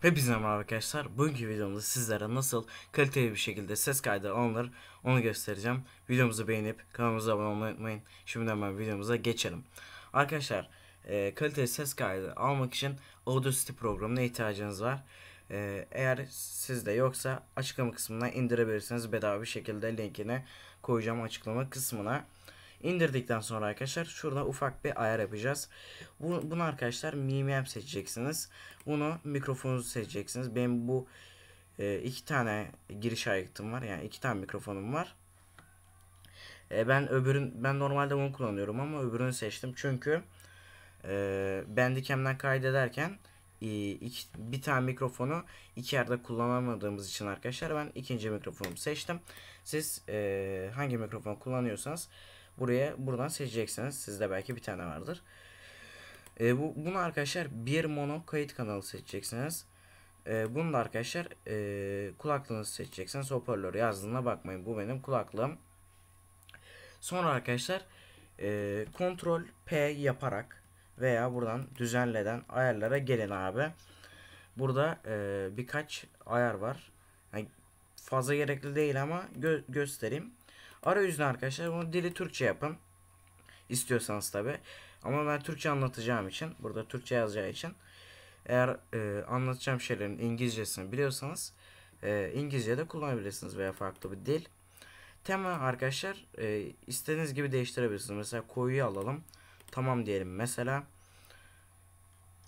Hepinize merhaba arkadaşlar. Bugünkü videomda sizlere nasıl kaliteli bir şekilde ses kaydı alınır onu göstereceğim. Videomuzu beğenip kanalımıza abone olmayı unutmayın. Şimdi hemen videomuza geçelim. Arkadaşlar e, kaliteli ses kaydı almak için Audacity programına ihtiyacınız var. E, eğer sizde yoksa açıklama kısmına indirebilirsiniz. Bedava bir şekilde linkini koyacağım açıklama kısmına. İndirdikten sonra arkadaşlar şurada ufak bir ayar yapacağız. Bu, bunu arkadaşlar mimem seçeceksiniz. Bunu mikrofonunuzu seçeceksiniz. Ben bu e, iki tane giriş ayıktım var. Yani iki tane mikrofonum var. E, ben öbürün ben normalde bunu kullanıyorum ama öbürünü seçtim. Çünkü e, Bandicam'den kaydederken e, iki, bir tane mikrofonu iki yerde kullanamadığımız için arkadaşlar ben ikinci mikrofonumu seçtim. Siz e, hangi mikrofon kullanıyorsanız Buraya buradan seçeceksiniz. Sizde belki bir tane vardır. E, bu, bunu arkadaşlar bir mono kayıt kanalı seçeceksiniz. E, bunu da arkadaşlar e, kulaklığınızı seçeceksiniz. Hoparlörü yazdığına bakmayın. Bu benim kulaklığım. Sonra arkadaşlar e, kontrol P yaparak veya buradan düzenleden ayarlara gelin abi. Burada e, birkaç ayar var. Yani fazla gerekli değil ama gö göstereyim. Arayüzde arkadaşlar bunu dili Türkçe yapın. istiyorsanız tabi. Ama ben Türkçe anlatacağım için burada Türkçe yazacağı için eğer e, anlatacağım şeylerin İngilizcesini biliyorsanız e, İngilizce de kullanabilirsiniz veya farklı bir dil. Tema arkadaşlar e, istediğiniz gibi değiştirebilirsiniz. Mesela koyuyu alalım. Tamam diyelim mesela.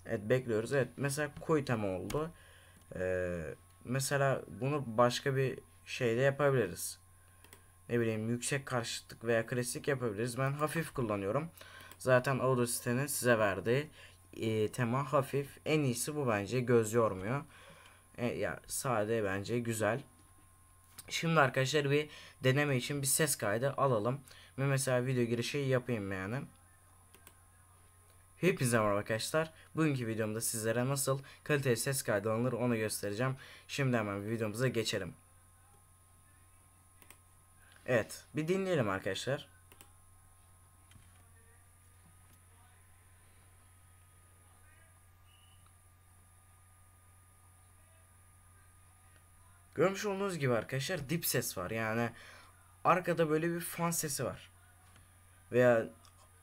Evet bekliyoruz. Evet mesela koyu tema oldu. Ee, mesela bunu başka bir şeyde yapabiliriz ne bileyim yüksek karşıtlık veya klasik yapabiliriz. Ben hafif kullanıyorum. Zaten Audio size verdiği e, ee, tema hafif. En iyisi bu bence göz yormuyor. E, ya sade bence güzel. Şimdi arkadaşlar bir deneme için bir ses kaydı alalım. Ve mesela video girişi yapayım yani. Hepinize merhaba arkadaşlar. Bugünkü videomda sizlere nasıl kaliteli ses kaydı alınır onu göstereceğim. Şimdi hemen videomuza geçelim. Evet bir dinleyelim arkadaşlar. Görmüş olduğunuz gibi arkadaşlar dip ses var. Yani arkada böyle bir fan sesi var. Veya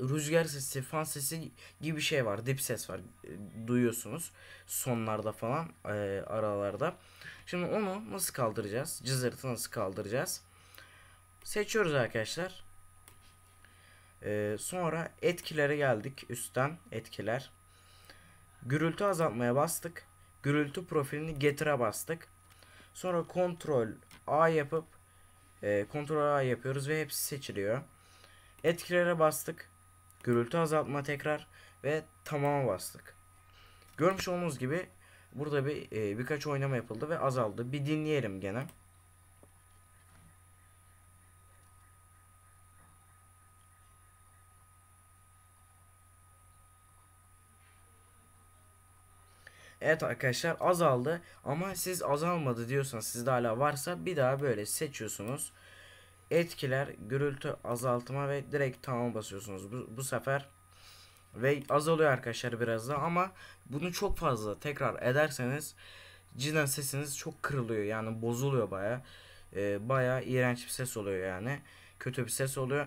rüzgar sesi, fan sesi gibi bir şey var. Dip ses var. E, duyuyorsunuz. Sonlarda falan e, aralarda. Şimdi onu nasıl kaldıracağız? Cızırtı nasıl kaldıracağız? Seçiyoruz arkadaşlar. Ee, sonra etkilere geldik. Üstten etkiler. Gürültü azaltmaya bastık. Gürültü profilini getir'e bastık. Sonra kontrol A yapıp e, kontrol A yapıyoruz ve hepsi seçiliyor. Etkilere bastık. Gürültü azaltma tekrar ve tamama bastık. Görmüş olduğunuz gibi burada bir e, birkaç oynama yapıldı ve azaldı. Bir dinleyelim gene. Evet arkadaşlar azaldı ama siz azalmadı diyorsanız sizde hala varsa bir daha böyle seçiyorsunuz. Etkiler, gürültü azaltma ve direkt tamam basıyorsunuz. Bu, bu sefer ve azalıyor arkadaşlar biraz da ama bunu çok fazla tekrar ederseniz cidden sesiniz çok kırılıyor yani bozuluyor baya e, baya iğrenç bir ses oluyor yani kötü bir ses oluyor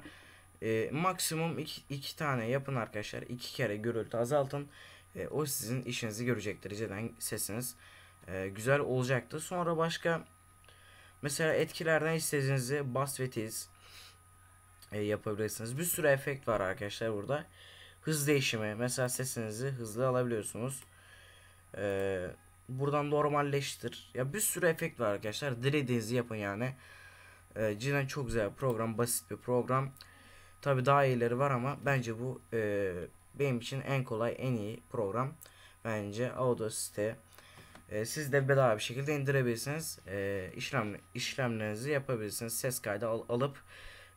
e, maksimum iki, iki tane yapın arkadaşlar iki kere gürültü azaltın e, o sizin işinizi görecektir. Cidden sesiniz e, güzel olacaktı. Sonra başka mesela etkilerden istediğinizi bas ve tiz e, yapabilirsiniz. Bir sürü efekt var arkadaşlar burada. Hız değişimi. Mesela sesinizi hızlı alabiliyorsunuz. E, buradan normalleştir. Ya bir sürü efekt var arkadaşlar. Dilediğinizi yapın yani. E, cidden çok güzel program. Basit bir program. Tabi daha iyileri var ama bence bu e, benim için en kolay en iyi program bence Audacity. E, siz de bedava bir şekilde indirebilirsiniz. E, işlem, işlemlerinizi yapabilirsiniz. Ses kaydı al, alıp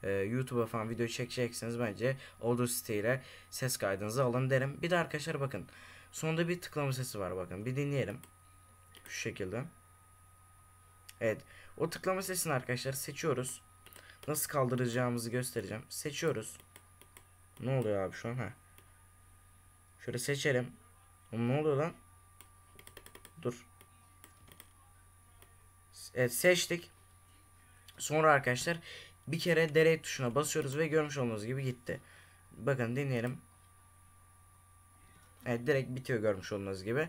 e, YouTube'a falan video çekeceksiniz bence Audacity ile ses kaydınızı alın derim. Bir de arkadaşlar bakın. Sonunda bir tıklama sesi var bakın. Bir dinleyelim. Şu şekilde. Evet. O tıklama sesini arkadaşlar seçiyoruz. Nasıl kaldıracağımızı göstereceğim. Seçiyoruz. Ne oluyor abi şu an? Ha. Şöyle seçelim. Ne oluyor lan? Dur. Evet seçtik. Sonra arkadaşlar bir kere delete tuşuna basıyoruz ve görmüş olduğunuz gibi gitti. Bakın dinleyelim. Evet direkt bitiyor görmüş olduğunuz gibi.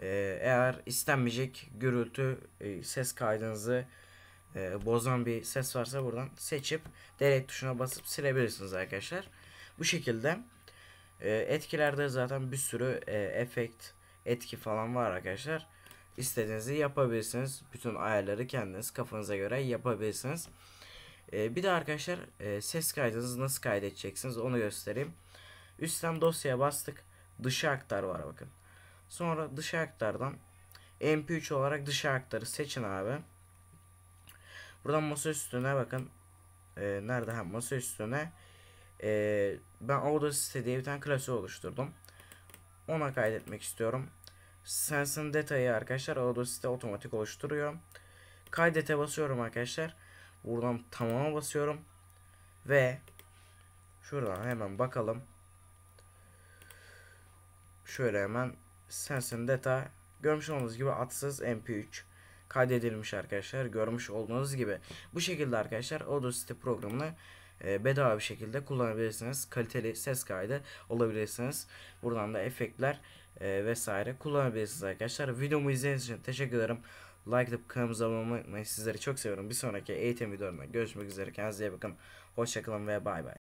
Ee, eğer istenmeyecek gürültü e, ses kaydınızı e, bozan bir ses varsa buradan seçip delete tuşuna basıp silebilirsiniz arkadaşlar. Bu şekilde e, etkilerde zaten bir sürü e, efekt, etki falan var arkadaşlar. İstediğinizi yapabilirsiniz. Bütün ayarları kendiniz kafanıza göre yapabilirsiniz. E, bir de arkadaşlar e, ses kaydınızı nasıl kaydedeceksiniz onu göstereyim. Üstten dosyaya bastık. Dışa aktar var bakın. Sonra dışa aktardan MP3 olarak dışa aktarı seçin abi. Buradan masa üstüne bakın. E, nerede? Ha, masa üstüne e, ben Audacity diye bir tane klasör oluşturdum. Ona kaydetmek istiyorum. Sensin detayı arkadaşlar Audacity otomatik oluşturuyor. Kaydete basıyorum arkadaşlar. Buradan tamama basıyorum. Ve şuradan hemen bakalım. Şöyle hemen sensin detay. Görmüş olduğunuz gibi atsız mp3 kaydedilmiş arkadaşlar. Görmüş olduğunuz gibi. Bu şekilde arkadaşlar Audacity programını ee, bedava bir şekilde kullanabilirsiniz. Kaliteli ses kaydı olabilirsiniz. Buradan da efektler e, vesaire kullanabilirsiniz arkadaşlar. Videomu izlediğiniz için teşekkür ederim. Like atıp kanalımıza abone olmayı Sizleri çok seviyorum. Bir sonraki eğitim videolarında görüşmek üzere. Kendinize iyi bakın. Hoşçakalın ve bay bay.